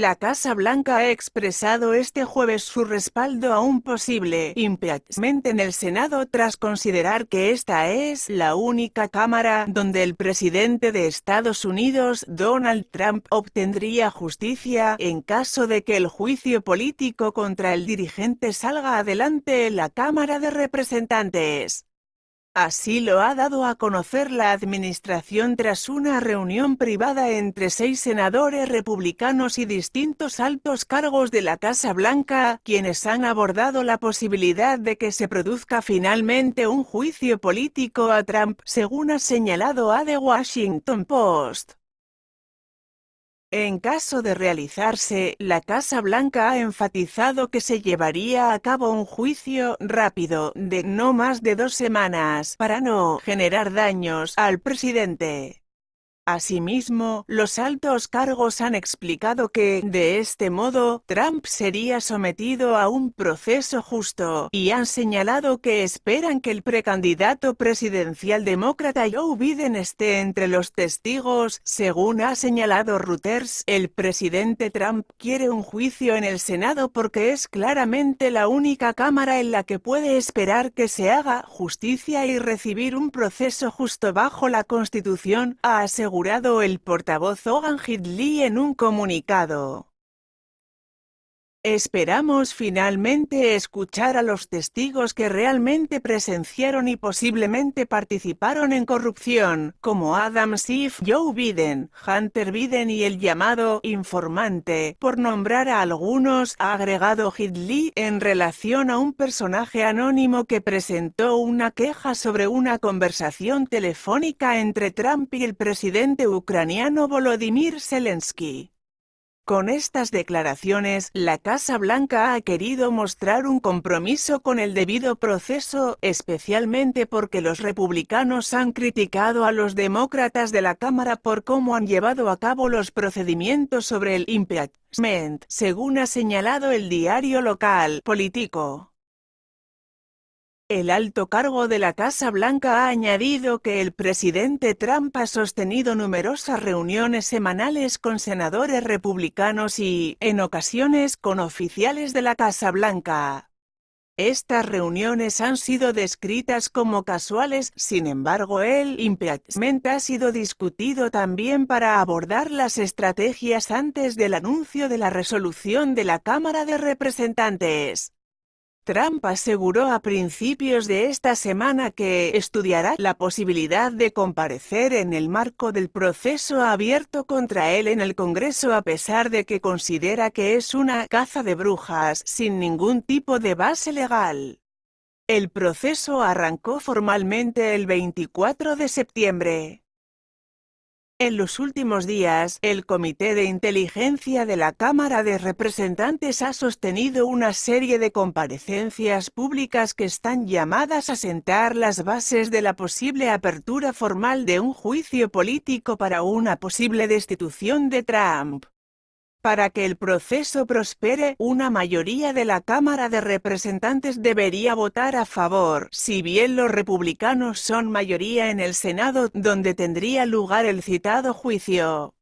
La Casa Blanca ha expresado este jueves su respaldo a un posible impeachment en el Senado tras considerar que esta es la única Cámara donde el presidente de Estados Unidos, Donald Trump, obtendría justicia en caso de que el juicio político contra el dirigente salga adelante en la Cámara de Representantes. Así lo ha dado a conocer la administración tras una reunión privada entre seis senadores republicanos y distintos altos cargos de la Casa Blanca, quienes han abordado la posibilidad de que se produzca finalmente un juicio político a Trump, según ha señalado a The Washington Post. En caso de realizarse, la Casa Blanca ha enfatizado que se llevaría a cabo un juicio rápido, de no más de dos semanas, para no generar daños al presidente. Asimismo, los altos cargos han explicado que, de este modo, Trump sería sometido a un proceso justo, y han señalado que esperan que el precandidato presidencial demócrata Joe Biden esté entre los testigos. Según ha señalado Reuters, el presidente Trump quiere un juicio en el Senado porque es claramente la única Cámara en la que puede esperar que se haga justicia y recibir un proceso justo bajo la Constitución, ha asegurado el portavoz Ogan Lee en un comunicado. Esperamos finalmente escuchar a los testigos que realmente presenciaron y posiblemente participaron en corrupción, como Adam Schiff, Joe Biden, Hunter Biden y el llamado informante, por nombrar a algunos, ha agregado Hitley en relación a un personaje anónimo que presentó una queja sobre una conversación telefónica entre Trump y el presidente ucraniano Volodymyr Zelensky. Con estas declaraciones, la Casa Blanca ha querido mostrar un compromiso con el debido proceso, especialmente porque los republicanos han criticado a los demócratas de la Cámara por cómo han llevado a cabo los procedimientos sobre el impeachment, según ha señalado el diario local Político. El alto cargo de la Casa Blanca ha añadido que el presidente Trump ha sostenido numerosas reuniones semanales con senadores republicanos y, en ocasiones, con oficiales de la Casa Blanca. Estas reuniones han sido descritas como casuales, sin embargo el impeachment ha sido discutido también para abordar las estrategias antes del anuncio de la resolución de la Cámara de Representantes. Trump aseguró a principios de esta semana que estudiará la posibilidad de comparecer en el marco del proceso abierto contra él en el Congreso a pesar de que considera que es una caza de brujas sin ningún tipo de base legal. El proceso arrancó formalmente el 24 de septiembre. En los últimos días, el Comité de Inteligencia de la Cámara de Representantes ha sostenido una serie de comparecencias públicas que están llamadas a sentar las bases de la posible apertura formal de un juicio político para una posible destitución de Trump. Para que el proceso prospere, una mayoría de la Cámara de Representantes debería votar a favor, si bien los republicanos son mayoría en el Senado, donde tendría lugar el citado juicio.